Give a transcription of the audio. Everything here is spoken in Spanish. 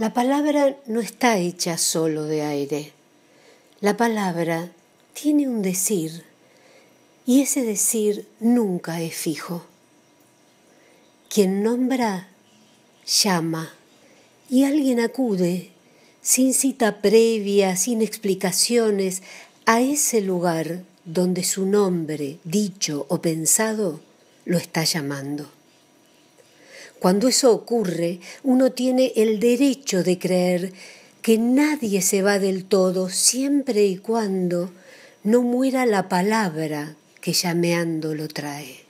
La palabra no está hecha solo de aire. La palabra tiene un decir y ese decir nunca es fijo. Quien nombra, llama y alguien acude sin cita previa, sin explicaciones, a ese lugar donde su nombre, dicho o pensado, lo está llamando. Cuando eso ocurre, uno tiene el derecho de creer que nadie se va del todo siempre y cuando no muera la palabra que llameando lo trae.